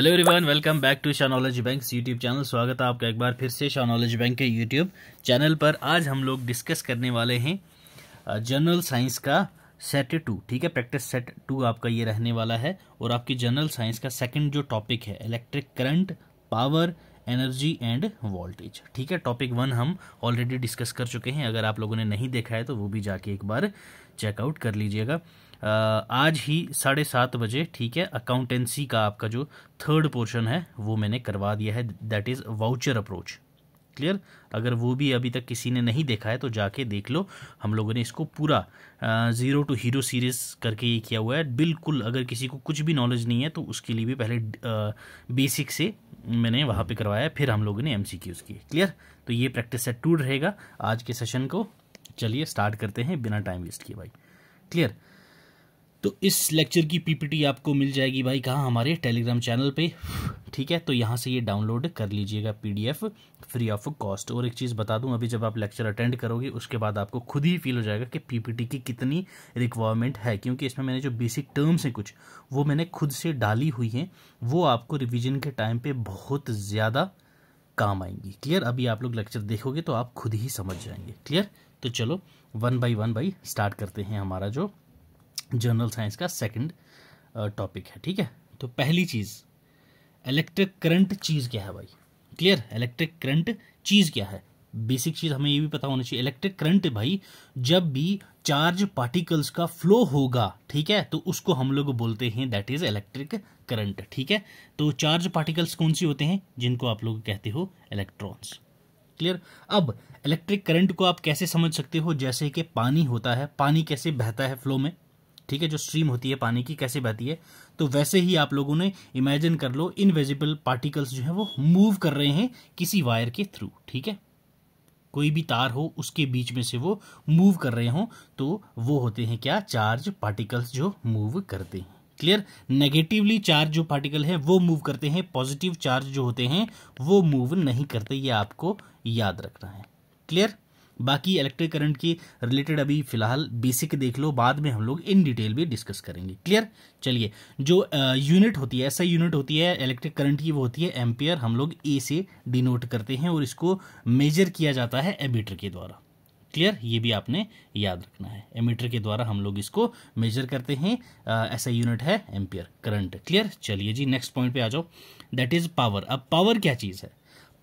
Hello everyone welcome back to Shanology bank YouTube channel स्वागत है आपका एक बार फिर से शानोलॉजी बैंक के यूट्यूब चैनल पर आज हम लोग डिस्कस करने वाले हैं जनरल साइंस का सेट टू ठीक है प्रैक्टिस सेट टू आपका ये रहने वाला है और आपकी जनरल साइंस का सेकंड जो टॉपिक है electric current power energy and voltage ठीक है टॉपिक वन हम ऑलरेडी डिस्कस कर चुके हैं अगर आप लोगों ने नहीं देखा है तो वो भी जाके एक बार चेकआउट कर लीजिएगा आज ही साढ़े सात बजे ठीक है अकाउंटेंसी का आपका जो थर्ड पोर्शन है वो मैंने करवा दिया है that is voucher approach clear अगर वो भी अभी तक किसी ने नहीं देखा है तो जाके देख लो हम लोगों ने इसको पूरा ज़ीरो टू हीरो सीरीज़ करके ये किया हुआ है बिल्कुल अगर किसी को कुछ भी नॉलेज नहीं है तो उसके लिए भी पहले बेसिक से मैंने वहाँ पे करवाया फिर हम लोगों ने एम सी की क्लियर तो ये प्रैक्टिस सेट टू रहेगा आज के सेशन को चलिए स्टार्ट करते हैं बिना टाइम वेस्ट किए भाई क्लियर तो इस लेक्चर की पीपीटी आपको मिल जाएगी भाई कहाँ हमारे टेलीग्राम चैनल पे ठीक है तो यहाँ से ये डाउनलोड कर लीजिएगा पीडीएफ फ्री ऑफ कॉस्ट और एक चीज़ बता दूँ अभी जब आप लेक्चर अटेंड करोगे उसके बाद आपको खुद ही फील हो जाएगा कि पीपीटी की कितनी रिक्वायरमेंट है क्योंकि इसमें मैंने जो बेसिक टर्म्स हैं कुछ वो मैंने खुद से डाली हुई हैं वो आपको रिविजन के टाइम पर बहुत ज़्यादा काम आएंगी क्लियर अभी आप लोग लेक्चर देखोगे तो आप खुद ही समझ जाएंगे क्लियर तो चलो one by one by start करते हैं हमारा जो जनरल साइंस का सेकंड टॉपिक है ठीक है तो पहली चीज़ इलेक्ट्रिक करंट चीज़ क्या है भाई क्लियर इलेक्ट्रिक करंट चीज़ क्या है बेसिक चीज़ हमें ये भी पता होना चाहिए इलेक्ट्रिक करंट भाई जब भी चार्ज पार्टिकल्स का फ्लो होगा ठीक है तो उसको हम लोग बोलते हैं दैट इज़ इलेक्ट्रिक करंट ठीक है तो चार्ज पार्टिकल्स कौन सी होते हैं जिनको आप लोग कहते हो इलेक्ट्रॉन्स क्लियर अब इलेक्ट्रिक करंट को आप कैसे समझ सकते हो जैसे कि पानी होता है पानी कैसे बहता है फ्लो में ठीक है जो स्ट्रीम होती है पानी की कैसे बहती है तो वैसे ही आप लोगों ने इमेजिन कर लो इनविजिबल पार्टिकल्स जो है वो मूव कर रहे हैं किसी वायर के थ्रू ठीक है कोई भी तार हो उसके बीच में से वो मूव कर रहे हो तो वो होते हैं क्या चार्ज पार्टिकल्स जो मूव करते हैं क्लियर नेगेटिवली चार्ज जो पार्टिकल है वो मूव करते हैं पॉजिटिव चार्ज जो होते हैं वो मूव नहीं करते ये आपको याद रखना है क्लियर बाकी इलेक्ट्रिक करंट की रिलेटेड अभी फिलहाल बेसिक देख लो बाद में हम लोग इन डिटेल भी डिस्कस करेंगे क्लियर चलिए जो यूनिट होती है ऐसा यूनिट होती है इलेक्ट्रिक करंट की वो होती है एम्पियर हम लोग ए से डिनोट करते हैं और इसको मेजर किया जाता है एमीटर के द्वारा क्लियर ये भी आपने याद रखना है एमीटर के द्वारा हम लोग इसको मेजर करते हैं आ, ऐसा यूनिट है एम्पियर करंट क्लियर चलिए जी नेक्स्ट पॉइंट पे आ जाओ दैट इज पावर अब पावर क्या चीज़ है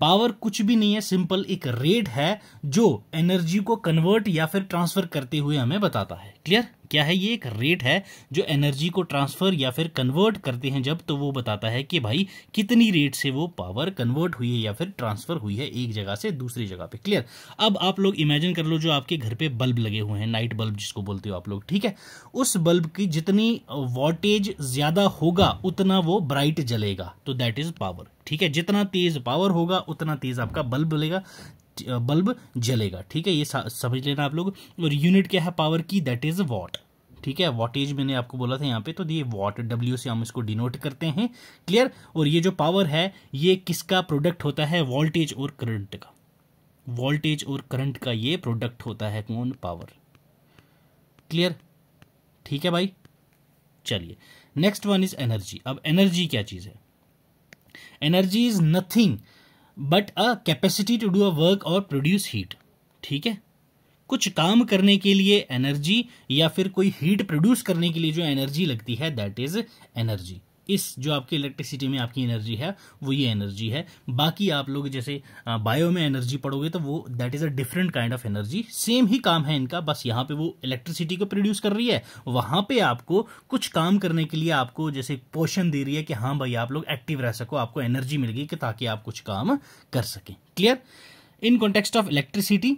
पावर कुछ भी नहीं है सिंपल एक रेट है जो एनर्जी को कन्वर्ट या फिर ट्रांसफर करते हुए हमें बताता है क्लियर क्या है ये एक रेट है जो एनर्जी को ट्रांसफ़र या फिर कन्वर्ट करते हैं जब तो वो बताता है कि भाई कितनी रेट से वो पावर कन्वर्ट हुई है या फिर ट्रांसफ़र हुई है एक जगह से दूसरी जगह पे क्लियर अब आप लोग इमेजिन कर लो जो आपके घर पे बल्ब लगे हुए हैं नाइट बल्ब जिसको बोलते हो आप लोग ठीक है उस बल्ब की जितनी वॉटेज ज़्यादा होगा उतना वो ब्राइट जलेगा तो दैट इज़ पावर ठीक है जितना तेज़ पावर होगा उतना तेज़ आपका बल्ब जलेगा बल्ब जलेगा ठीक है ये समझ लेना आप लोग और यूनिट क्या है पावर की दैट इज वॉट ठीक है वॉटेज मैंने आपको बोला था यहाँ पे तो ये वॉट डब्ल्यू से हम इसको डिनोट करते हैं क्लियर और ये जो पावर है ये किसका प्रोडक्ट होता है वोल्टेज और करंट का वोल्टेज और करंट का ये प्रोडक्ट होता है कौन पावर क्लियर ठीक है भाई चलिए नेक्स्ट वन इज एनर्जी अब एनर्जी क्या चीज़ है energy is nothing but a capacity to do a work और प्रोड्यूस हीट ठीक है कुछ काम करने के लिए एनर्जी या फिर कोई हीट प्रोड्यूस करने के लिए जो एनर्जी लगती है दैट इज एनर्जी इस जो आपकी इलेक्ट्रिसिटी में आपकी एनर्जी है वो ये एनर्जी है बाकी आप लोग जैसे बायो में एनर्जी पढ़ोगे तो वो that is a different kind of energy same ही काम है इनका बस यहाँ पे वो इलेक्ट्रिसिटी को प्रोड्यूस कर रही है वहां पे आपको कुछ काम करने के लिए आपको जैसे पोषण दे रही है कि हाँ भाई आप लोग एक्टिव रह सको आपको एनर्जी मिल गई कि ताकि आप कुछ काम कर सकें clear in context of electricity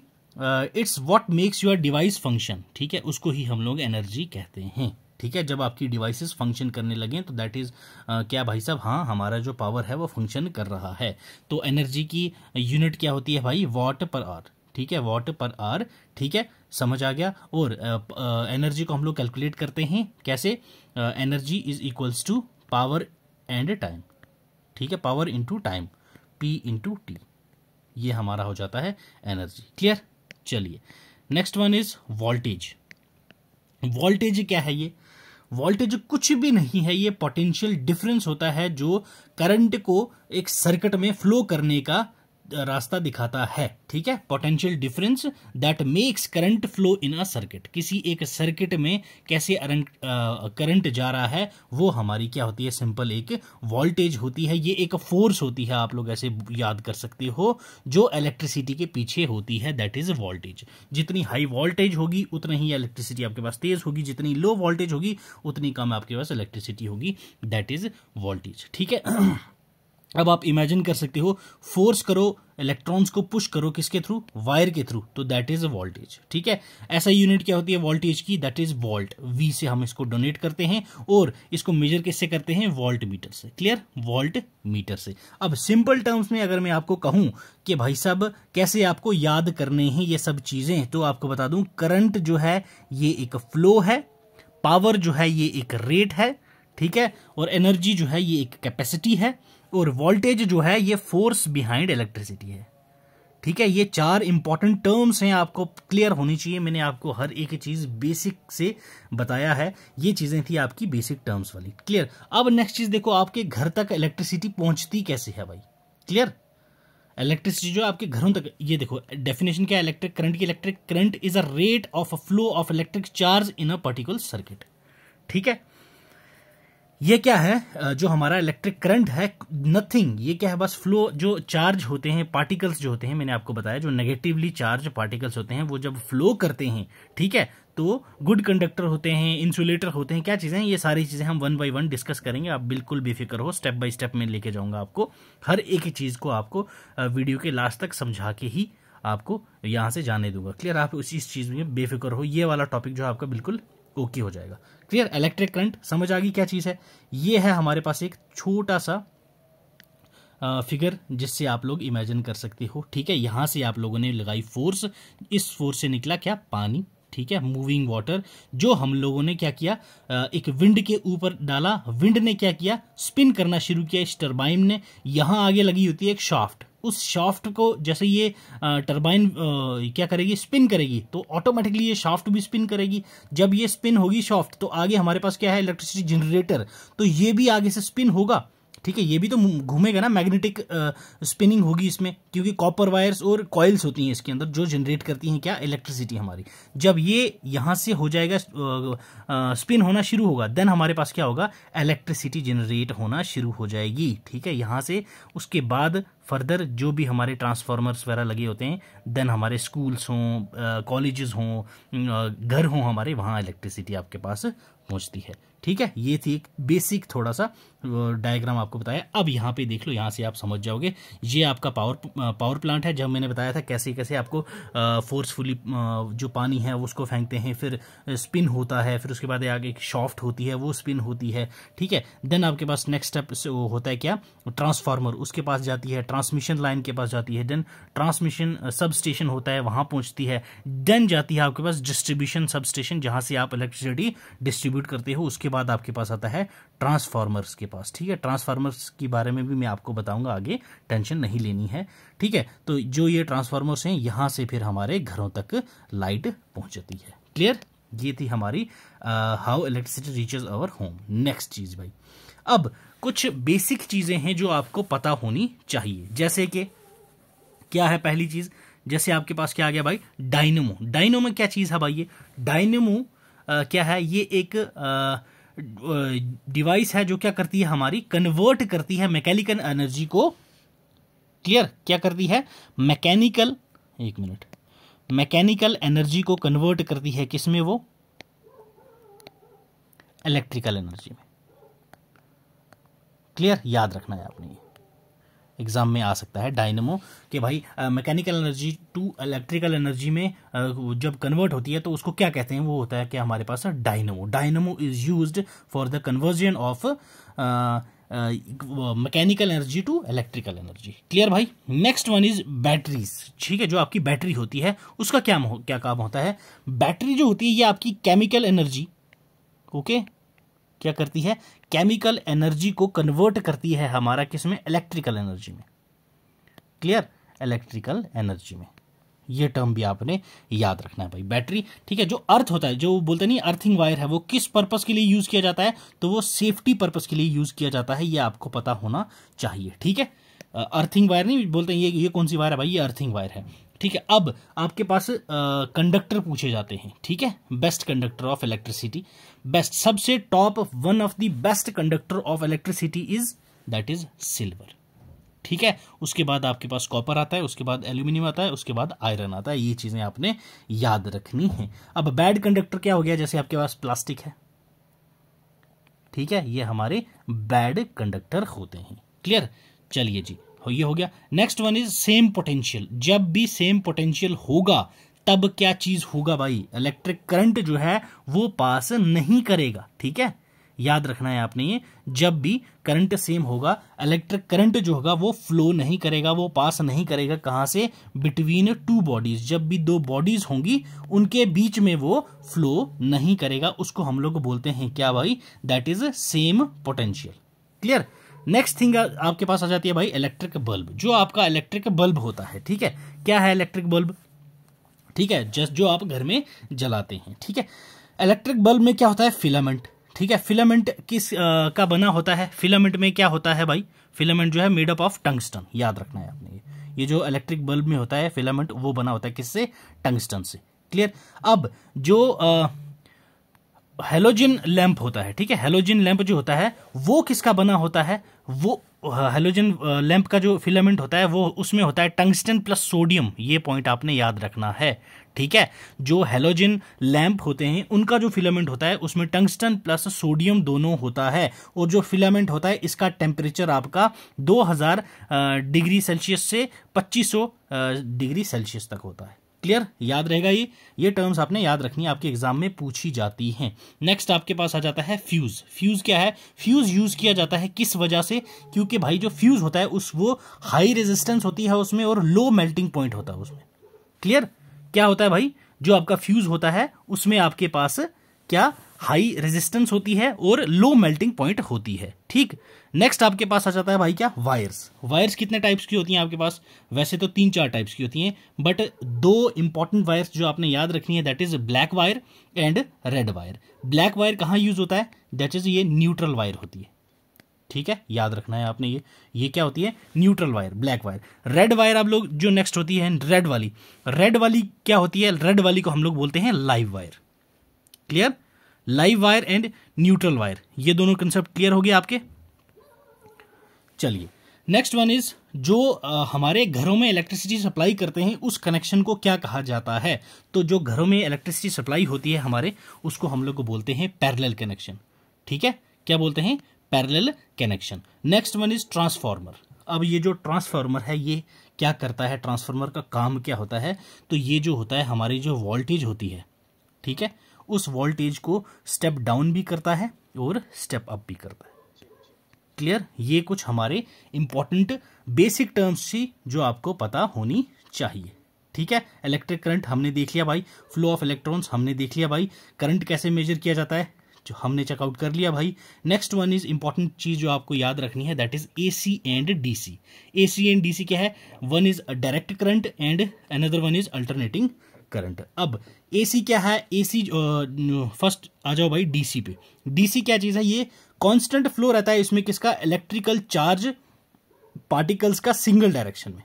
it's what makes your device function ठीक है उसको ही हम लोग एनर्जी कहते हैं ठीक है जब आपकी डिवाइसेस फंक्शन करने लगे तो दैट इज़ क्या भाई साहब हाँ हमारा जो पावर है वो फंक्शन कर रहा है तो एनर्जी की यूनिट क्या होती है भाई वॉट पर आर ठीक है वॉट पर आर ठीक है समझ आ गया और एनर्जी को हम लोग कैलकुलेट करते हैं कैसे energy is equals to power and time ठीक है power into time P into T ये हमारा हो जाता है एनर्जी क्लियर चलिए next one is voltage voltage क्या है ये वोल्टेज कुछ भी नहीं है ये पोटेंशियल डिफरेंस होता है जो करंट को एक सर्किट में फ्लो करने का रास्ता दिखाता है ठीक है potential difference that makes current flow in a circuit किसी एक सर्किट में कैसे करंट जा रहा है वो हमारी क्या होती है सिंपल एक वोल्टेज होती है ये एक फोर्स होती है आप लोग ऐसे याद कर सकते हो जो इलेक्ट्रिसिटी के पीछे होती है दैट इज वोल्टेज जितनी हाई वोल्टेज होगी उतनी ही इलेक्ट्रिसिटी आपके पास तेज होगी जितनी लो वोल्टेज होगी उतनी कम आपके पास इलेक्ट्रिसिटी होगी दैट इज वोल्टेज ठीक है अब आप इमेजिन कर सकते हो फोर्स करो इलेक्ट्रॉन्स को पुश करो किसके थ्रू वायर के थ्रू तो दैट इज अ वोल्टेज ठीक है ऐसा यूनिट क्या होती है वोल्टेज की दैट इज वोल्ट वी से हम इसको डोनेट करते हैं और इसको मेजर किससे करते हैं वोल्ट मीटर से क्लियर वोल्ट मीटर से अब सिंपल टर्म्स में अगर मैं आपको कहूं कि भाई साहब कैसे आपको याद करने हैं ये सब चीजें तो आपको बता दूं करंट जो है ये एक फ्लो है पावर जो है ये एक रेट है ठीक है और एनर्जी जो है ये एक कैपेसिटी है और वोल्टेज जो है ये फोर्स बिहाइंड इलेक्ट्रिसिटी है ठीक है ये चार इंपॉर्टेंट टर्म्स हैं आपको क्लियर होनी चाहिए मैंने आपको हर एक चीज़ बेसिक से बताया है ये चीज़ें थी आपकी बेसिक टर्म्स वाली क्लियर अब नेक्स्ट चीज़ देखो आपके घर तक इलेक्ट्रिसिटी पहुंचती कैसे है भाई क्लियर इलेक्ट्रिसिटी जो आपके घरों तक ये देखो डेफिनेशन क्या है इलेक्ट्रिक करंट की electric current is a rate of a flow of electric charge in a particular circuit ठीक है ये क्या है जो हमारा इलेक्ट्रिक करंट है नथिंग ये क्या है बस फ्लो जो चार्ज होते हैं पार्टिकल्स जो होते हैं मैंने आपको बताया जो नेगेटिवली चार्ज पार्टिकल्स होते हैं वो जब फ्लो करते हैं ठीक है तो गुड कंडक्टर होते हैं इंसुलेटर होते हैं क्या चीज़ें हैं ये सारी चीज़ें हम वन बाई वन डिस्कस करेंगे आप बिल्कुल बेफिक्र हो स्टेप बाई स्टेप में लेके जाऊंगा आपको हर एक ही चीज़ को आपको वीडियो के लास्ट तक समझा के ही आपको यहां से जाने दूंगा क्लियर आप उसी चीज़ में बेफिक्र हो ये वाला टॉपिक जो है आपका बिल्कुल ओके हो जाएगा क्लियर इलेक्ट्रिक करंट समझ आ गई क्या चीज़ है ये है हमारे पास एक छोटा सा फिगर जिससे आप लोग इमेजिन कर सकते हो ठीक है यहाँ से आप लोगों ने लगाई फोर्स इस फोर्स से निकला क्या पानी ठीक है मूविंग वाटर जो हम लोगों ने क्या किया एक विंड के ऊपर डाला विंड ने क्या किया स्पिन करना शुरू किया इस टर्बाइन ने यहां आगे लगी होती है एक शाफ्ट उस शाफ्ट को जैसे ये टरबाइन क्या करेगी स्पिन करेगी तो ऑटोमेटिकली ये शाफ्ट भी स्पिन करेगी जब ये स्पिन होगी शाफ्ट तो आगे हमारे पास क्या है इलेक्ट्रिसिटी जनरेटर तो ये भी आगे से स्पिन होगा ठीक है ये भी तो घूमेगा ना मैग्नेटिक स्पिनिंग होगी इसमें क्योंकि कॉपर वायर्स और कॉइल्स होती हैं इसके अंदर जो जनरेट करती हैं क्या इलेक्ट्रिसिटी हमारी जब ये यहाँ से हो जाएगा स्पिन होना शुरू होगा देन हमारे पास क्या होगा इलेक्ट्रिसिटी जनरेट होना शुरू हो जाएगी ठीक है यहाँ से उसके बाद फर्दर जो भी हमारे ट्रांसफार्मर्स वगैरह लगे होते हैं देन हमारे स्कूल्स हों कॉलेज हों घर हों हमारे वहाँ इलेक्ट्रिसिटी आपके पास पहुँचती है ठीक है ये थी एक बेसिक थोड़ा सा डायग्राम आपको बताया अब यहाँ पे देख लो यहाँ से आप समझ जाओगे ये आपका पावर पावर प्लांट है जब मैंने बताया था कैसे कैसे आपको फोर्सफुली जो पानी है उसको फेंकते हैं फिर स्पिन होता है फिर उसके बाद आगे एक शॉफ्ट होती है वो स्पिन होती है ठीक है देन आपके पास नेक्स्ट स्टेप होता है क्या ट्रांसफार्मर उसके पास जाती है ट्रांसमिशन लाइन के पास जाती है देन ट्रांसमिशन सब स्टेशन होता है वहाँ पहुँचती है देन जाती है आपके पास डिस्ट्रीब्यूशन सब स्टेशन जहाँ से आप इलेक्ट्रिसिटी डिस्ट्रीब्यूट करते हो उसके बाद आपके पास आता है ट्रांसफार्मर्स के पास ठीक है ट्रांसफार्मर्स के बारे में भी मैं आपको बताऊंगा आगे टेंशन नहीं लेनी है ठीक है तो जो ये ट्रांसफार्मर्स हैं यहाँ से फिर हमारे घरों तक लाइट पहुँचती है क्लियर ये थी हमारी how electricity reaches our home next चीज़ भाई अब कुछ बेसिक चीज़ें हैं जो आपको पता होनी चाहिए जैसे कि क्या है पहली चीज़ जैसे आपके पास क्या आ गया भाई डायनमो डायनमो क्या चीज़ है भाई ये डायनमो क्या है ये एक आ, डिवाइस है जो क्या करती है हमारी कन्वर्ट करती है मैकेनिकल एनर्जी को क्लियर क्या करती है मैकेनिकल एक मिनट मैकेनिकल एनर्जी को कन्वर्ट करती है किसमें वो इलेक्ट्रिकल एनर्जी में क्लियर याद रखना है आपने एग्जाम में आ सकता है डायनमो कि भाई mechanical energy to electrical energy में जब कन्वर्ट होती है तो उसको क्या कहते हैं वो होता है क्या हमारे पास dynamo dynamo is use for the conversion of mechanical energy to electrical energy clear भाई नेक्स्ट वन इज बैटरीज ठीक है जो आपकी बैटरी होती है उसका क्या क्या काम होता है बैटरी जो होती है ये आपकी केमिकल एनर्जी ओके क्या करती है केमिकल एनर्जी को कन्वर्ट करती है हमारा किस में इलेक्ट्रिकल एनर्जी में क्लियर इलेक्ट्रिकल एनर्जी में ये टर्म भी आपने याद रखना है भाई बैटरी ठीक है जो अर्थ होता है जो बोलते नहीं अर्थिंग वायर है वो किस पर्पज़ के लिए यूज़ किया जाता है तो वो सेफ्टी पर्पज़ के लिए यूज़ किया जाता है ये आपको पता होना चाहिए ठीक है अर्थिंग वायर नहीं बोलते ये ये कौन सी वायर है भाई ये अर्थिंग वायर है ठीक है अब आपके पास कंडक्टर पूछे जाते हैं ठीक है best conductor of electricity best सबसे top one of the best conductor of electricity is that is silver ठीक है उसके बाद आपके पास कॉपर आता है उसके बाद एल्यूमिनियम आता है उसके बाद आयरन आता है ये चीज़ें आपने याद रखनी है अब बैड कंडक्टर क्या हो गया जैसे आपके पास प्लास्टिक है ठीक है ये हमारे बैड कंडक्टर होते हैं क्लियर चलिए जी ये हो गया next one is same potential जब भी सेम पोटेंशियल होगा तब क्या चीज़ होगा भाई इलेक्ट्रिक करंट जो है वो पास नहीं करेगा ठीक है याद रखना है आपने ये जब भी करंट सेम होगा इलेक्ट्रिक करंट जो होगा वो फ्लो नहीं करेगा वो पास नहीं करेगा कहां से बिटवीन टू बॉडीज जब भी दो बॉडीज होंगी उनके बीच में वो फ्लो नहीं करेगा उसको हम लोग बोलते हैं क्या भाई that is same potential clear next thing आपके पास आ जाती है भाई इलेक्ट्रिक बल्ब जो आपका इलेक्ट्रिक बल्ब होता है ठीक है क्या है इलेक्ट्रिक बल्ब ठीक है जस्ट जो आप घर में जलाते हैं ठीक है इलेक्ट्रिक बल्ब में क्या होता है फिलामेंट ठीक है फिलामेंट किस आ, का बना होता है फिलामेंट में क्या होता है भाई फिलामेंट जो है मेड अप ऑफ टंगस्टन याद रखना है आपने ये ये जो इलेक्ट्रिक बल्ब में होता है फिलामेंट वो बना होता है किससे टंगस्टन से क्लियर अब जो आ, हेलोजिन लैंप होता है ठीक है हेलोजिन लैंप जो होता है वो किसका बना होता है वो हेलोजन लैंप uh, का जो फिलामेंट होता है वो उसमें होता है टंगस्टन प्लस सोडियम ये पॉइंट आपने याद रखना है ठीक है जो हेलोजन लैंप होते हैं उनका जो फिलामेंट होता है उसमें टंगस्टन प्लस सोडियम दोनों होता है और जो फिलामेंट होता है इसका टेम्परेचर आपका 2000 डिग्री सेल्सियस से 2500 डिग्री सेल्सियस तक होता है क्लियर याद रहेगा ये ये टर्म्स आपने याद रखनी है आपके एग्जाम में पूछी जाती हैं नेक्स्ट आपके पास आ जाता है फ्यूज़ फ्यूज़ क्या है फ्यूज़ यूज़ किया जाता है किस वजह से क्योंकि भाई जो फ्यूज़ होता है उस वो हाई रेजिस्टेंस होती है उसमें और लो मेल्टिंग पॉइंट होता है उसमें क्लियर क्या होता है भाई जो आपका फ्यूज़ होता है उसमें आपके पास क्या हाई रेजिस्टेंस होती है और लो मेल्टिंग पॉइंट होती है ठीक नेक्स्ट आपके पास आ जाता है भाई क्या वायर्स वायर्स कितने टाइप्स की होती हैं आपके पास वैसे तो तीन चार टाइप्स की होती हैं बट दो इंपॉर्टेंट वायर्स जो आपने याद रखनी है that is black wire and red wire black wire कहाँ यूज होता है दैट इज ये न्यूट्रल वायर होती है ठीक है याद रखना है आपने ये ये क्या होती है neutral wire black wire red wire आप लोग जो नेक्स्ट होती है रेड वाली रेड वाली क्या होती है रेड वाली को हम लोग बोलते हैं live wire clear live wire and neutral wire ये दोनों कंसेप्ट क्लियर हो गए आपके चलिए नेक्स्ट वन इज जो आ, हमारे घरों में इलेक्ट्रिसिटी सप्लाई करते हैं उस कनेक्शन को क्या कहा जाता है तो जो घरों में इलेक्ट्रिसिटी सप्लाई होती है हमारे उसको हम लोग को बोलते हैं पैरेलल कनेक्शन ठीक है क्या बोलते हैं parallel connection next one is transformer अब ये जो ट्रांसफार्मर है ये क्या करता है ट्रांसफार्मर का काम क्या होता है तो ये जो होता है हमारी जो वोल्टेज होती है ठीक है उस वोल्टेज को स्टेप डाउन भी करता है और स्टेप अप भी करता है क्लियर ये कुछ हमारे इंपॉर्टेंट बेसिक टर्म्स थी जो आपको पता होनी चाहिए ठीक है इलेक्ट्रिक करंट हमने देख लिया भाई फ्लो ऑफ इलेक्ट्रॉन्स हमने देख लिया भाई करंट कैसे मेजर किया जाता है जो हमने चेकआउट कर लिया भाई नेक्स्ट वन इज इंपॉर्टेंट चीज जो आपको याद रखनी है that is A C and D C A C and D C क्या है one is direct current and another one is alternating current अब एसी क्या है एसी फर्स्ट आ जाओ भाई डीसी पे डीसी क्या चीज़ है ये कांस्टेंट फ्लो रहता है इसमें किसका इलेक्ट्रिकल चार्ज पार्टिकल्स का सिंगल डायरेक्शन में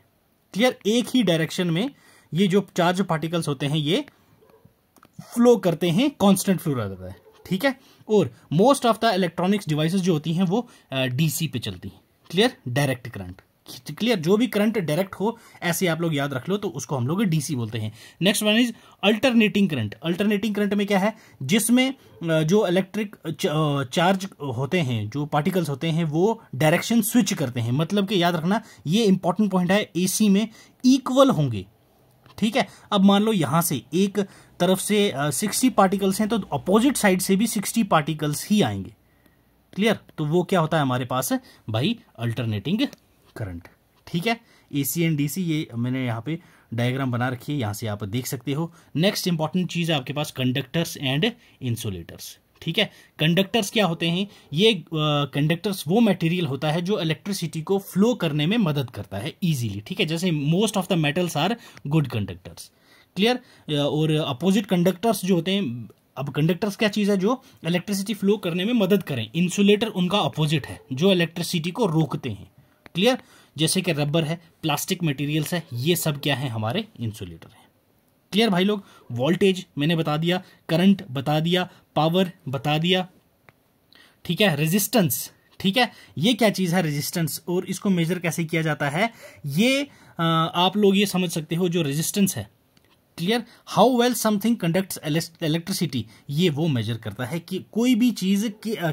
क्लियर एक ही डायरेक्शन में ये जो चार्ज पार्टिकल्स होते हैं ये फ्लो करते हैं कांस्टेंट फ्लो रहता है ठीक है और most of the electronics devices जो होती हैं वो डीसी पे चलती हैं क्लियर डायरेक्ट करंट क्लियर जो भी करंट डायरेक्ट हो ऐसे आप लोग याद रख लो तो उसको हम लोग डीसी बोलते हैं next one is alternating current alternating current में क्या है जिसमें जो इलेक्ट्रिक चार्ज होते हैं जो पार्टिकल्स होते हैं वो डायरेक्शन स्विच करते हैं मतलब कि याद रखना ये इंपॉर्टेंट पॉइंट है एसी में इक्वल होंगे ठीक है अब मान लो यहां से एक तरफ से सिक्सटी पार्टिकल्स हैं तो अपोजिट साइड से भी सिक्सटी पार्टिकल्स ही आएंगे क्लियर तो वो क्या होता है हमारे पास भाई अल्टरनेटिंग करंट ठीक है ए सी एंड डी सी ये मैंने यहाँ पे डायग्राम बना रखी है यहाँ से आप देख सकते हो नेक्स्ट इंपॉर्टेंट चीज़ है आपके पास कंडक्टर्स एंड इंसुलेटर्स ठीक है कंडक्टर्स क्या होते हैं ये कंडक्टर्स uh, वो मटेरियल होता है जो इलेक्ट्रिसिटी को फ्लो करने में मदद करता है इजीली ठीक है जैसे most of the metals are good conductors clear और अपोजिट कंडक्टर्स जो होते हैं अब कंडक्टर्स क्या चीज़ है जो इलेक्ट्रिसिटी फ्लो करने में मदद करें इंसुलेटर उनका अपोजिट है जो इलेक्ट्रिसिटी को रोकते हैं क्लियर जैसे कि रबर है प्लास्टिक मटेरियल्स है ये सब क्या है हमारे इंसुलेटर हैं क्लियर भाई लोग वोल्टेज मैंने बता दिया करंट बता दिया पावर बता दिया ठीक है रेजिस्टेंस ठीक है ये क्या चीज़ है रेजिस्टेंस और इसको मेजर कैसे किया जाता है ये आ, आप लोग ये समझ सकते हो जो रेजिस्टेंस है clear how well something conducts electricity ये वो मेजर करता है कि कोई भी चीज़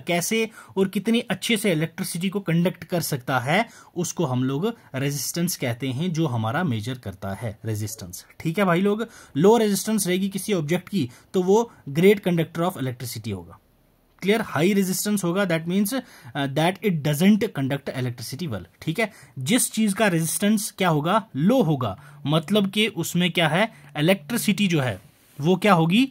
कैसे और कितने अच्छे से इलेक्ट्रिसिटी को कंडक्ट कर सकता है उसको हम लोग रेजिस्टेंस कहते हैं जो हमारा मेजर करता है रेजिस्टेंस ठीक है भाई लोग लो रेजिस्टेंस रहेगी किसी ऑब्जेक्ट की तो वो ग्रेट कंडक्टर ऑफ इलेक्ट्रिसिटी होगा क्लियर हाई रेजिस्टेंस होगा that means that it doesn't conduct electricity well ठीक है जिस चीज का रेजिस्टेंस क्या होगा लो होगा मतलब कि उसमें क्या है इलेक्ट्रिसिटी जो है वो क्या होगी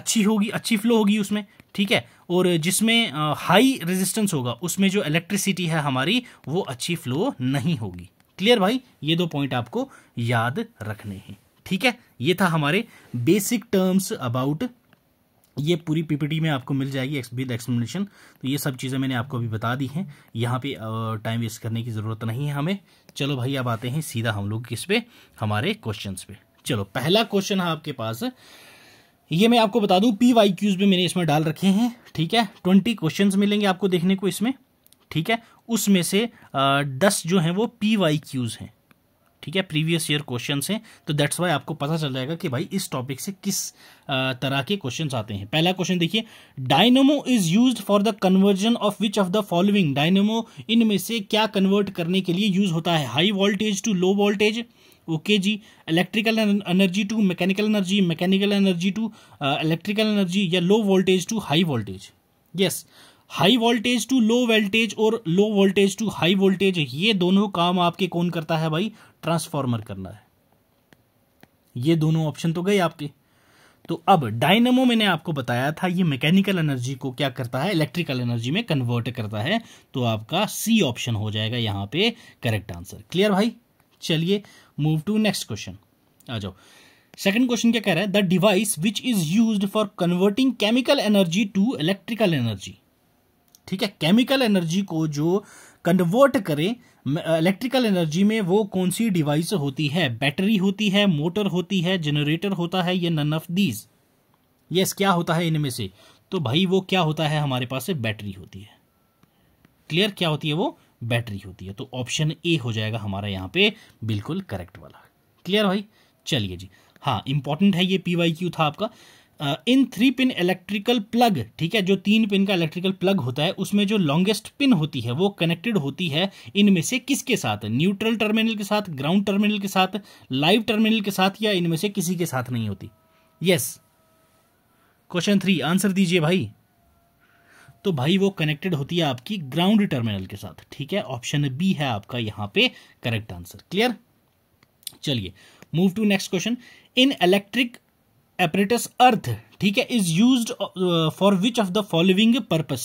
अच्छी होगी अच्छी फ्लो होगी उसमें ठीक है और जिसमें हाई uh, रेजिस्टेंस होगा उसमें जो इलेक्ट्रिसिटी है हमारी वो अच्छी फ्लो नहीं होगी क्लियर भाई ये दो पॉइंट आपको याद रखने हैं ठीक है ये था हमारे बेसिक टर्म्स अबाउट ये पूरी पीपीटी में आपको मिल जाएगी एक्स विद एक्सप्लेनेशन तो ये सब चीज़ें मैंने आपको अभी बता दी हैं यहाँ पे टाइम वेस्ट करने की ज़रूरत नहीं है हमें चलो भाई अब आते हैं सीधा हम लोग किस पे हमारे क्वेश्चंस पे चलो पहला क्वेश्चन है आपके पास ये मैं आपको बता दूँ पी वाई क्यूज भी मैंने इसमें डाल रखे हैं ठीक है ट्वेंटी क्वेश्चन मिलेंगे आपको देखने को इसमें ठीक है उसमें से दस जो हैं वो पी वाई क्यूज़ हैं ठीक है प्रीवियस ईयर क्वेश्चन हैं तो दैट्स वाई आपको पता चल जाएगा कि भाई इस टॉपिक से किस तरह के क्वेश्चन आते हैं पहला क्वेश्चन देखिए dynamo is use for the conversion of which of the following dynamo इनमें से क्या कन्वर्ट करने के लिए यूज होता है high voltage to low voltage okay जी electrical energy to mechanical energy mechanical energy to electrical energy या low voltage to high voltage yes high voltage to low voltage और low voltage to high voltage ये दोनों काम आपके कौन करता है भाई ट्रांसफार्मर करना है ये दोनों ऑप्शन तो गए आपके तो अब डायनमो मैंने आपको बताया था ये मैकेनिकल एनर्जी को क्या करता है इलेक्ट्रिकल एनर्जी में कन्वर्ट करता है तो आपका सी ऑप्शन हो जाएगा यहां पे करेक्ट आंसर क्लियर भाई चलिए मूव टू नेक्स्ट क्वेश्चन आ जाओ सेकंड क्वेश्चन क्या कह रहा है the device which is use for converting chemical energy to electrical energy ठीक है केमिकल एनर्जी को जो कन्वर्ट करें इलेक्ट्रिकल एनर्जी में वो कौन सी डिवाइस होती है बैटरी होती है मोटर होती है जनरेटर होता है ये नन ऑफ दीज यस क्या होता है इनमें से तो भाई वो क्या होता है हमारे पास से बैटरी होती है क्लियर क्या होती है वो बैटरी होती है तो ऑप्शन ए हो जाएगा हमारा यहाँ पे बिल्कुल करेक्ट वाला क्लियर भाई चलिए जी हाँ इंपॉर्टेंट है ये पी क्यू था आपका in three pin electrical plug ठीक है जो तीन पिन का इलेक्ट्रिकल प्लग होता है उसमें जो लॉन्गेस्ट पिन होती है वो कनेक्टेड होती है इनमें से किसके साथ न्यूट्रल टर्मिनल के साथ ग्राउंड टर्मिनल के साथ लाइव टर्मिनल के साथ या इनमें से किसी के साथ नहीं होती यस क्वेश्चन थ्री आंसर दीजिए भाई तो भाई वो कनेक्टेड होती है आपकी ग्राउंड टर्मिनल के साथ ठीक है ऑप्शन बी है आपका यहां पे करेक्ट आंसर क्लियर चलिए move to next question in electric apparatus earth ठीक है is use for which of the following purpose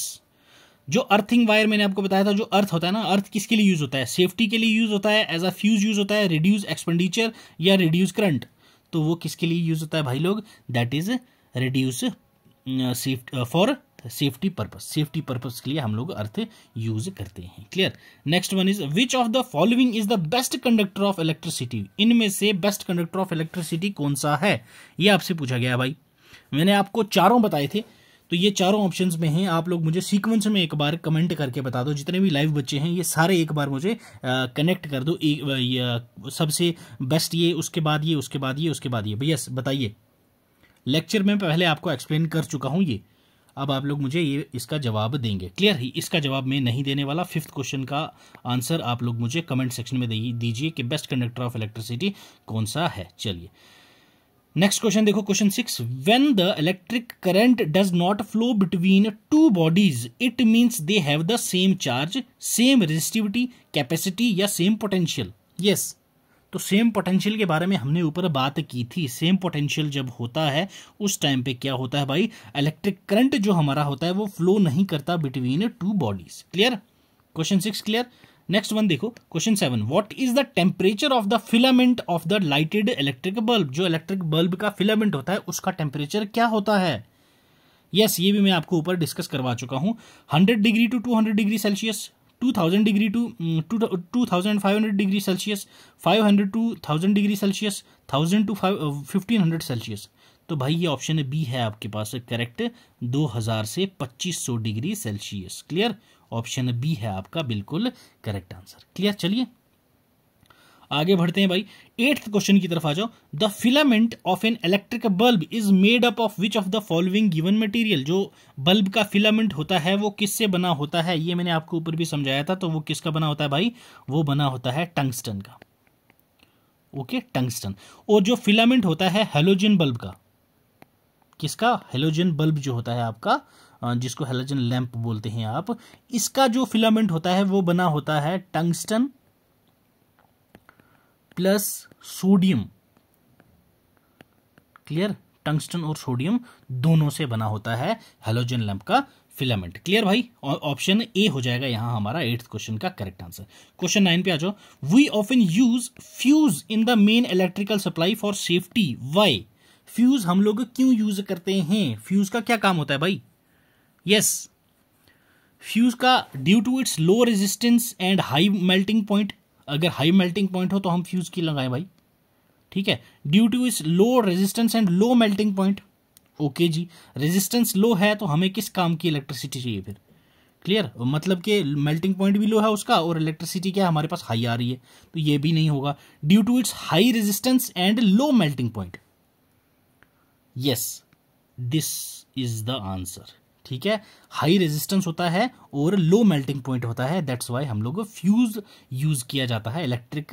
जो अर्थिंग वायर मैंने आपको बताया था जो अर्थ होता है ना अर्थ किसके लिए यूज़ होता है सेफ्टी के लिए यूज़ होता है एज अ फ्यूज यूज़ होता है रिड्यूस एक्सपेंडिचर या रिड्यूस करंट तो वो किसके लिए यूज़ होता है भाई लोग that is reduce safe for safety purpose safety purpose के लिए हम लोग अर्थ यूज करते हैं clear next one is which of the following is the best conductor of electricity इनमें से बेस्ट कंडक्टर ऑफ इलेक्ट्रिसिटी कौन सा है ये आपसे पूछा गया भाई मैंने आपको चारों बताए थे तो ये चारों ऑप्शंस में हैं आप लोग मुझे सीक्वेंस में एक बार कमेंट करके बता दो जितने भी लाइव बच्चे हैं ये सारे एक बार मुझे कनेक्ट कर दो सबसे बेस्ट ये उसके बाद ये उसके बाद ये उसके बाद ये यस बताइए लेक्चर में पहले आपको एक्सप्लेन कर चुका हूँ ये अब आप लोग मुझे ये इसका जवाब देंगे क्लियर ही इसका जवाब मैं नहीं देने वाला फिफ्थ क्वेश्चन का आंसर आप लोग मुझे कमेंट सेक्शन में दीजिए कि बेस्ट कंडक्टर ऑफ इलेक्ट्रिसिटी कौन सा है चलिए नेक्स्ट क्वेश्चन देखो question six when the electric current does not flow between two bodies it means they have the same charge same resistivity capacity या सेम पोटेंशियल यस तो same potential के बारे में हमने ऊपर बात की थी सेम पोटेंशियल जब होता है उस टाइम पे क्या होता है भाई इलेक्ट्रिक करंट जो हमारा होता है वो फ्लो नहीं करता between two bodies clear question six clear next one देखो question seven what is the temperature of the filament of the lighted electric bulb जो इलेक्ट्रिक बल्ब का फिलामेंट होता है उसका टेम्परेचर क्या होता है यस yes, ये भी मैं आपको ऊपर डिस्कस करवा चुका हूं 100 degree to 200 degree Celsius to thousand degree to to to thousand five hundred degree Celsius five hundred to thousand degree Celsius thousand to five fifteen hundred Celsius तो भाई ये ऑप्शन बी है आपके पास करेक्ट दो हज़ार से पच्चीस सौ degree Celsius clear option B है आपका बिल्कुल करेक्ट आंसर क्लियर चलिए आगे बढ़ते हैं भाई एट्थ क्वेश्चन की तरफ आ जाओ the filament of an electric bulb is made up of which of the following given material जो बल्ब का फिलामेंट होता है वो किससे बना होता है ये मैंने आपको ऊपर भी समझाया था तो वो किसका बना होता है भाई वो बना होता है टंगस्टन का ओके टंगस्टन और जो फिलामेंट होता है हेलोजन बल्ब का किसका हेलोजन बल्ब जो होता है आपका जिसको हेलोजन लैंप बोलते हैं आप इसका जो फिलामेंट होता है वो बना होता है tungsten plus sodium clear tungsten और सोडियम दोनों से बना होता है हेलोजन लैंप का फिलामेंट क्लियर भाई ऑप्शन ए हो जाएगा यहां हमारा एट्थ क्वेश्चन का करेक्ट आंसर क्वेश्चन नाइन पे आ जाओ we often use fuse in the main electrical supply for safety why fuse हम लोग क्यों यूज करते हैं फ्यूज का क्या काम होता है भाई यस yes. फ्यूज का due to its low resistance and high melting point अगर हाई मेल्टिंग पॉइंट हो तो हम फ्यूज़ की लगाएं भाई ठीक है due to its low resistance and low melting point okay जी रेजिस्टेंस लो है तो हमें किस काम की इलेक्ट्रिसिटी चाहिए फिर क्लियर मतलब कि मेल्टिंग पॉइंट भी लो है उसका और इलेक्ट्रिसिटी क्या है हमारे पास हाई आ रही है तो ये भी नहीं होगा due to its high resistance and low melting point yes this is the answer ठीक है हाई रेजिस्टेंस होता है और लो मेल्टिंग पॉइंट होता है दैट्स वाई हम लोग फ्यूज़ यूज़ किया जाता है इलेक्ट्रिक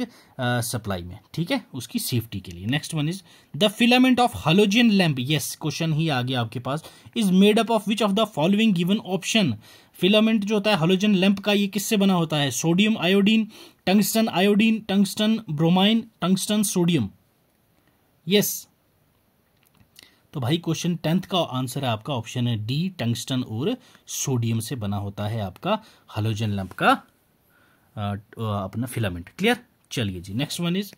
सप्लाई uh, में ठीक है उसकी सेफ्टी के लिए next one is the filament of halogen lamp yes question ही आ गया आपके पास is made up of which of the following given option filament जो होता है हालोजन लैंप का ये किससे बना होता है sodium iodine tungsten iodine tungsten bromine tungsten sodium yes तो भाई क्वेश्चन टेंथ का आंसर है आपका ऑप्शन है डी टंगस्टन और सोडियम से बना होता है आपका हलोजन लंप का अपना फिलामेंट क्लियर चलिए जी next one is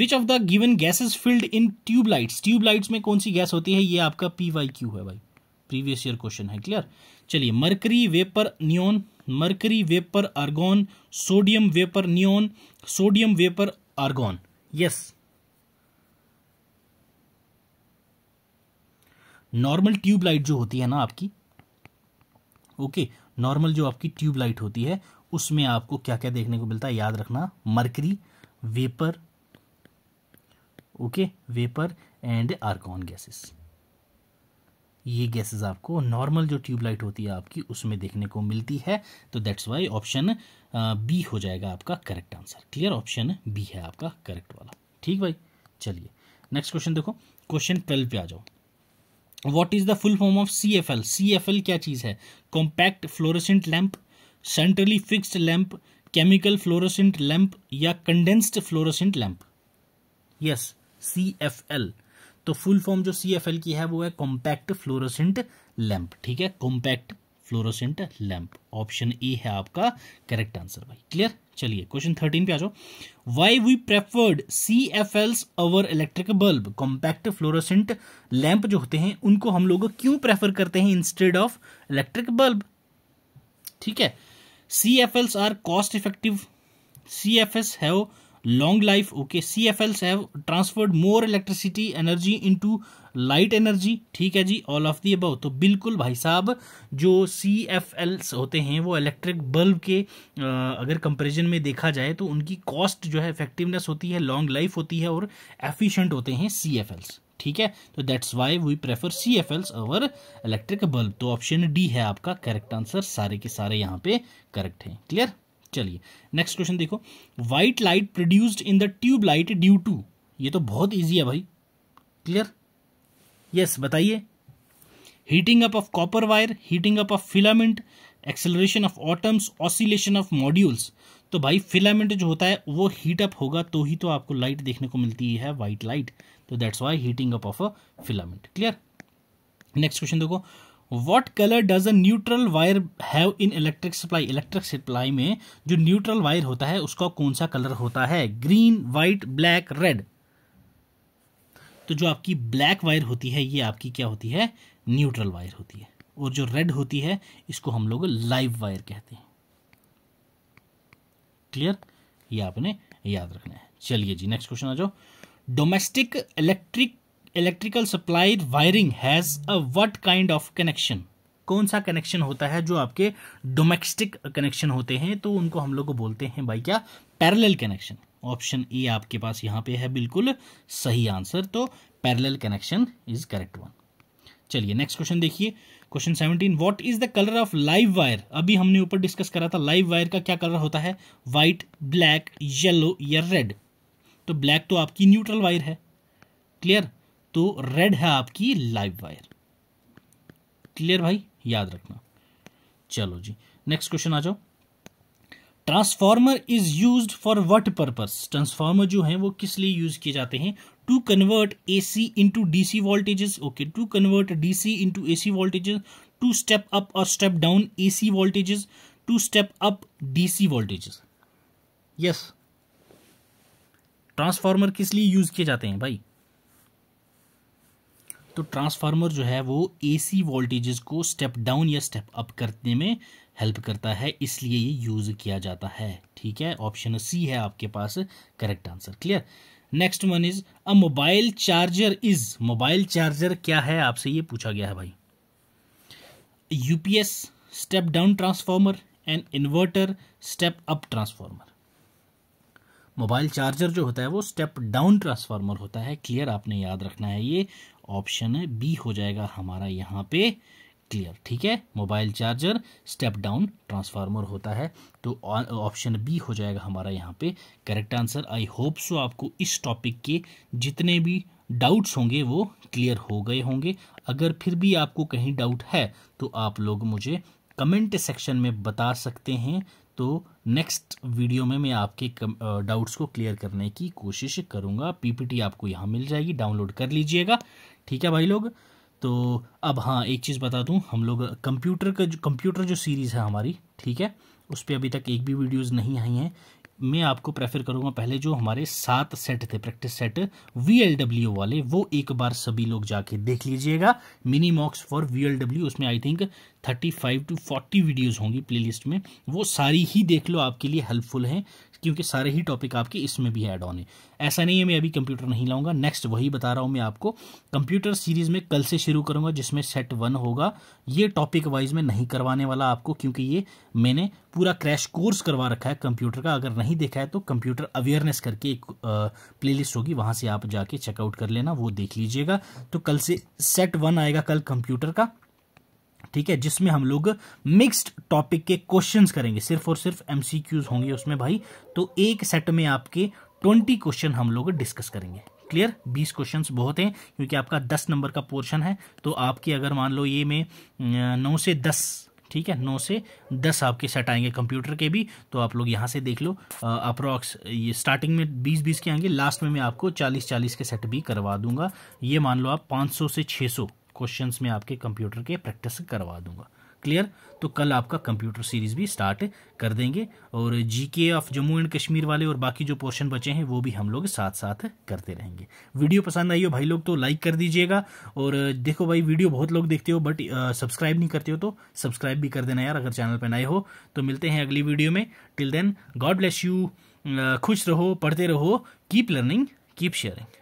which of the given gases filled in tubelights tubelights में कौन सी गैस होती है ये आपका पी वाई क्यू है भाई प्रीवियस ईयर क्वेश्चन है क्लियर चलिए mercury vapour neon mercury vapour argon sodium vapour neon sodium vapour argon yes yes. Normal tube light जो होती है ना आपकी ओके नॉर्मल जो आपकी ट्यूब लाइट होती है उसमें आपको क्या क्या देखने को मिलता है याद रखना mercury vapour okay vapour and argon gases ये गैसेस आपको नॉर्मल जो ट्यूबलाइट होती है आपकी उसमें देखने को मिलती है तो दैट्स वाई ऑप्शन बी हो जाएगा आपका correct answer clear option B है आपका करेक्ट वाला ठीक भाई चलिए नेक्स्ट क्वेश्चन देखो क्वेश्चन ट्वेल्व पे आ जाओ what is the full form of C F L C F L क्या चीज़ है compact fluorescent lamp centrally fixed lamp chemical fluorescent lamp या condensed fluorescent lamp yes C F L तो full form जो C F L की है वो है कॉम्पैक्ट फ्लोरोसेंट लैंप ठीक है compact fluorescent lamp option A है आपका करेक्ट आंसर भाई क्लियर चलिए क्वेश्चन थर्टीन पे आ जाओ why we preferred C F Ls over electric bulb compact fluorescent lamp जो होते हैं उनको हम लोग क्यों प्रेफर करते हैं इंस्टेड ऑफ इलेक्ट्रिक बल्ब ठीक है C F Ls are cost effective C F S have long life okay C F Ls have transferred more electricity energy in to light energy ठीक है जी ऑल ऑफ दी अबाउ तो बिल्कुल भाई साहब जो सी एफ एल्स होते हैं वो इलेक्ट्रिक बल्ब के अगर कंपेरिजन में देखा जाए तो उनकी कॉस्ट जो है इफेक्टिवनेस होती है लॉन्ग लाइफ होती है और एफिशेंट होते हैं सी एफ एल्स ठीक है तो that's why we prefer C F Ls over electric bulb तो ऑप्शन डी है आपका करेक्ट आंसर सारे के सारे यहाँ पे करेक्ट हैं क्लियर चलिए नेक्स्ट क्वेश्चन देखो white light produced in the tube light due to ये तो बहुत ईजी है भाई क्लियर यस बताइए heating up of copper wire heating up of filament acceleration of atoms oscillation of modules तो भाई फिलामेंट जो होता है वो हीट अप होगा तो ही तो आपको लाइट देखने को मिलती है वाइट लाइट तो that's why heating up of a filament clear next question देखो what colour does a neutral wire have in electric supply electric supply में जो न्यूट्रल वायर होता है उसका कौन सा कलर होता है ग्रीन वाइट ब्लैक रेड तो जो आपकी ब्लैक वायर होती है ये आपकी क्या होती है न्यूट्रल वायर होती है और जो रेड होती है इसको हम लोग लाइव वायर कहते हैं क्लियर ये आपने याद रखना है चलिए जी नेक्स्ट क्वेश्चन आ जाओ domestic electric electrical supply wiring has a what kind of connection कौन सा कनेक्शन होता है जो आपके डोमेस्टिक कनेक्शन होते हैं तो उनको हम लोग बोलते हैं भाई क्या पैरेलल कनेक्शन ऑप्शन ए आपके पास यहाँ पे है बिल्कुल सही आंसर तो parallel connection is correct one चलिए नेक्स्ट क्वेश्चन देखिए question seventeen what is the colour of live wire अभी हमने ऊपर डिस्कस करा था लाइव वायर का क्या कलर होता है वाइट ब्लैक येलो या रेड तो ब्लैक तो आपकी न्यूट्रल वायर है क्लियर तो रेड है आपकी लाइव वायर क्लियर भाई याद रखना चलो जी नेक्स्ट क्वेश्चन आ जाओ transformer is use for what purpose transformer जो है वो किस लिए यूज किए जाते हैं to convert A C into D C voltages okay to convert D C into A C voltages to step up और step down A C voltages to step up D C voltages yes transformer किस लिए use किए जाते हैं भाई तो transformer जो है वो ए सी वोल्टेजेस को स्टेप डाउन या स्टेप अप करने में हेल्प करता है इसलिए ये यूज़ किया जाता है ठीक है ऑप्शन सी है आपके पास correct answer clear next one is a mobile charger is mobile charger क्या है आपसे ये पूछा गया है भाई UPS step down transformer and inverter step up transformer mobile charger जो होता है वो स्टेप डाउन ट्रांसफार्मर होता है क्लियर आपने याद रखना है ये ऑप्शन बी हो जाएगा हमारा यहाँ पे क्लियर ठीक है mobile charger step down transformer होता है तो ऑप्शन बी हो जाएगा हमारा यहाँ पे correct answer I hope so आपको इस टॉपिक के जितने भी डाउट्स होंगे वो क्लियर हो गए होंगे अगर फिर भी आपको कहीं डाउट है तो आप लोग मुझे कमेंट सेक्शन में बता सकते हैं तो नेक्स्ट वीडियो में मैं आपके डाउट्स को क्लियर करने की कोशिश करूँगा पीपीटी आपको यहाँ मिल जाएगी डाउनलोड कर लीजिएगा ठीक है भाई लोग तो अब हाँ एक चीज़ बता दूँ हम लोग कंप्यूटर का जो कंप्यूटर जो सीरीज़ है हमारी ठीक है उस पर अभी तक एक भी वीडियोज़ नहीं आई हैं मैं आपको प्रेफर करूँगा पहले जो हमारे सात सेट थे प्रैक्टिस सेट वी वाले वो एक बार सभी लोग जाके देख लीजिएगा मिनी मॉक्स फॉर वी उसमें I think thirty five to forty videos होंगी प्लेलिस्ट में वो सारी ही देख लो आपके लिए हेल्पफुल हैं क्योंकि सारे ही टॉपिक आपके इसमें भी ऐड ऑन है ऐसा नहीं है मैं अभी कंप्यूटर नहीं लाऊंगा नेक्स्ट वही बता रहा हूँ मैं आपको कंप्यूटर सीरीज में कल से शुरू करूंगा जिसमें सेट वन होगा ये टॉपिक वाइज में नहीं करवाने वाला आपको क्योंकि ये मैंने पूरा क्रैश कोर्स करवा रखा है कंप्यूटर का अगर नहीं देखा है तो कंप्यूटर अवेयरनेस करके एक प्ले होगी वहाँ से आप जाके चेकआउट कर लेना वो देख लीजिएगा तो कल से सेट वन आएगा कल कंप्यूटर का ठीक है जिसमें हम लोग मिक्स्ड टॉपिक के क्वेश्चंस करेंगे सिर्फ और सिर्फ एमसीक्यूज होंगे उसमें भाई तो एक सेट में आपके ट्वेंटी क्वेश्चन हम लोग डिस्कस करेंगे क्लियर बीस क्वेश्चंस बहुत हैं क्योंकि आपका दस नंबर का पोर्शन है तो आपकी अगर मान लो ये में नौ से दस ठीक है नौ से दस आपके सेट आएंगे कंप्यूटर के भी तो आप लोग यहाँ से देख लो अप्रॉक्स ये स्टार्टिंग में बीस बीस के आएंगे लास्ट में मैं आपको चालीस चालीस के सेट भी करवा दूंगा ये मान लो आप पाँच सौ से छः सौ क्वेश्चंस में आपके कंप्यूटर के प्रैक्टिस करवा दूंगा क्लियर तो कल आपका कंप्यूटर सीरीज भी स्टार्ट कर देंगे और GK of Jammu and Kashmir वाले और बाकी जो पोर्शन बचे हैं वो भी हम लोग साथ साथ करते रहेंगे वीडियो पसंद आई हो भाई लोग तो लाइक कर दीजिएगा और देखो भाई वीडियो बहुत लोग देखते हो बट सब्सक्राइब नहीं करते हो तो सब्सक्राइब भी कर देना यार अगर चैनल पर नए हो तो मिलते हैं अगली वीडियो में till then God bless you खुश रहो पढ़ते रहो कीप लर्निंग कीप शेयरिंग